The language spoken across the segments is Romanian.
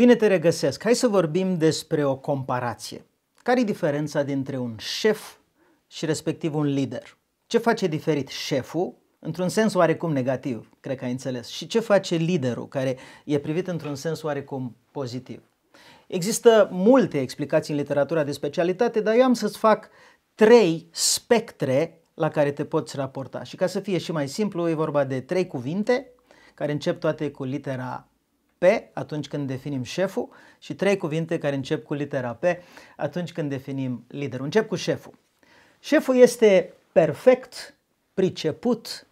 Bine te regăsesc! Hai să vorbim despre o comparație. Care e diferența dintre un șef și respectiv un lider? Ce face diferit șeful, într-un sens oarecum negativ, cred că ai înțeles, și ce face liderul, care e privit într-un sens oarecum pozitiv? Există multe explicații în literatura de specialitate, dar eu am să-ți fac trei spectre la care te poți raporta. Și ca să fie și mai simplu, e vorba de trei cuvinte care încep toate cu litera P atunci când definim șeful și trei cuvinte care încep cu litera P atunci când definim liderul. Încep cu șeful. Șeful este perfect, priceput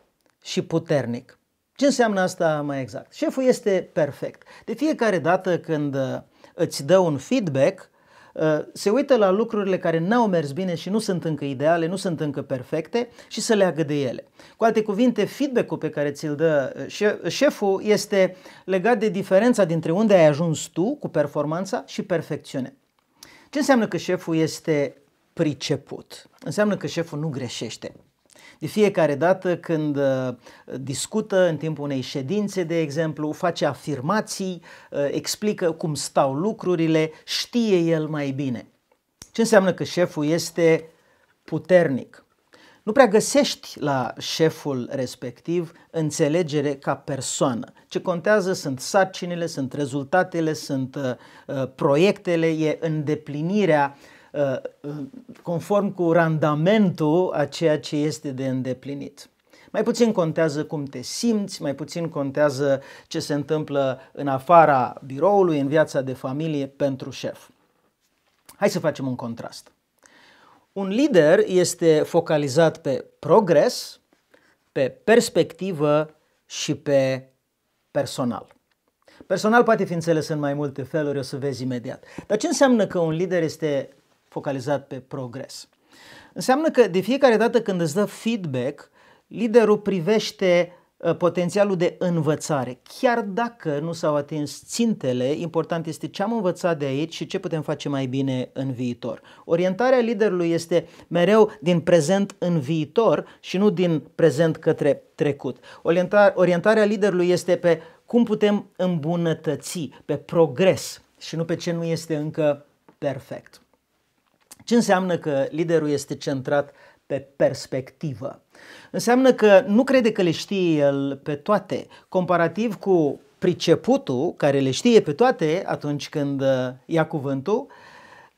și puternic. Ce înseamnă asta mai exact? Șeful este perfect. De fiecare dată când uh, îți dă un feedback, Uh, se uită la lucrurile care n-au mers bine și nu sunt încă ideale, nu sunt încă perfecte și să leagă de ele. Cu alte cuvinte, feedback-ul pe care ți-l dă uh, uh, șeful este legat de diferența dintre unde ai ajuns tu cu performanța și perfecțiune. Ce înseamnă că șeful este priceput? Înseamnă că șeful nu greșește. De fiecare dată când uh, discută în timpul unei ședințe, de exemplu, face afirmații, uh, explică cum stau lucrurile, știe el mai bine. Ce înseamnă că șeful este puternic? nu prea găsești la șeful respectiv înțelegere ca persoană. Ce contează sunt sarcinile, sunt rezultatele, sunt uh, uh proiectele, e îndeplinirea uh, Uh, uh, conform cu randamentul a ceea ce este de îndeplinit. Mai puțin contează cum te simți, mai puțin contează ce se întâmplă în afara biroului, în viața de familie pentru șef. Hai să facem un contrast. Un lider este focalizat pe progres, pe perspectivă și pe personal. Personal poate fi înțeles în mai multe feluri, o să vezi imediat. Dar ce înseamnă că un lider este focalizat pe progres. Înseamnă că de fiecare dată când îți dă feedback, liderul privește uh, potențialul de învățare. Chiar dacă nu s-au atins țintele, important este ce am învățat de aici și ce putem face mai bine în viitor. Orientarea liderului este mereu din prezent în viitor și nu din prezent către trecut. Orientarea liderului este pe cum putem îmbunătăți, pe progres și nu pe ce nu este încă perfect. Ce înseamnă că liderul este centrat pe perspectivă? Înseamnă că nu crede că le știe el pe toate, comparativ cu priceputul care le știe pe toate atunci când uh, ia cuvântul,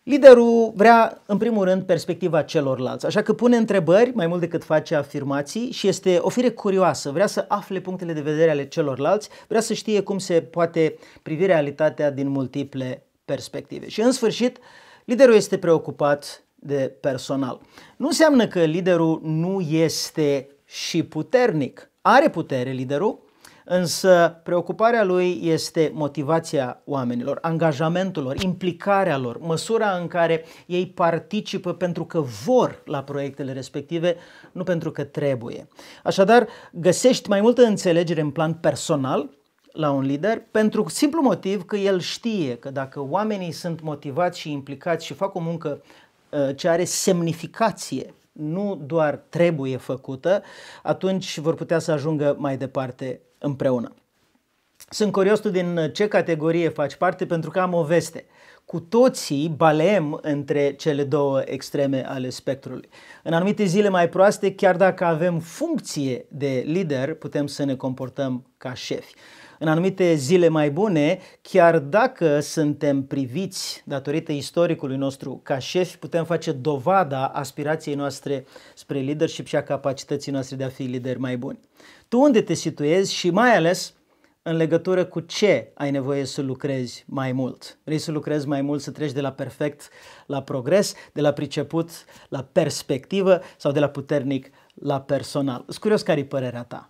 Liderul vrea, în primul rând, perspectiva celorlalți, așa că pune întrebări mai mult decât face afirmații și este o fire curioasă, vrea să afle punctele de vedere ale celorlalți, vrea să știe cum se poate privi realitatea din multiple perspective. Și, în sfârșit, Liderul este preocupat de personal. Nu înseamnă că liderul nu este și puternic. Are putere liderul, însă preocuparea lui este motivația oamenilor, angajamentul lor, implicarea lor, măsura în care ei participă pentru că vor la proiectele respective, nu pentru că trebuie. Așadar, găsești mai multă înțelegere în plan personal la un lider pentru simplu motiv că el știe că dacă oamenii sunt motivați și implicați și fac o muncă uh, ce are semnificație, nu doar trebuie făcută, atunci vor putea să ajungă mai departe împreună. Sunt curios tu din uh, ce categorie faci parte pentru că am o veste. Cu toții balem între cele două extreme ale spectrului. În anumite zile mai proaste, chiar dacă avem funcție de lider, putem să ne comportăm ca șefi. În anumite zile mai bune, chiar dacă suntem priviți datorită istoricului nostru ca șefi, putem face dovada aspirației noastre spre leadership și a capacității noastre de a fi lideri mai buni. Tu unde te situezi și mai ales în legătură cu ce ai nevoie să lucrezi mai mult. Vrei să lucrezi mai mult, să treci de la perfect la progres, de la priceput la perspectivă sau de la puternic la personal. Sunt curios care e părerea ta.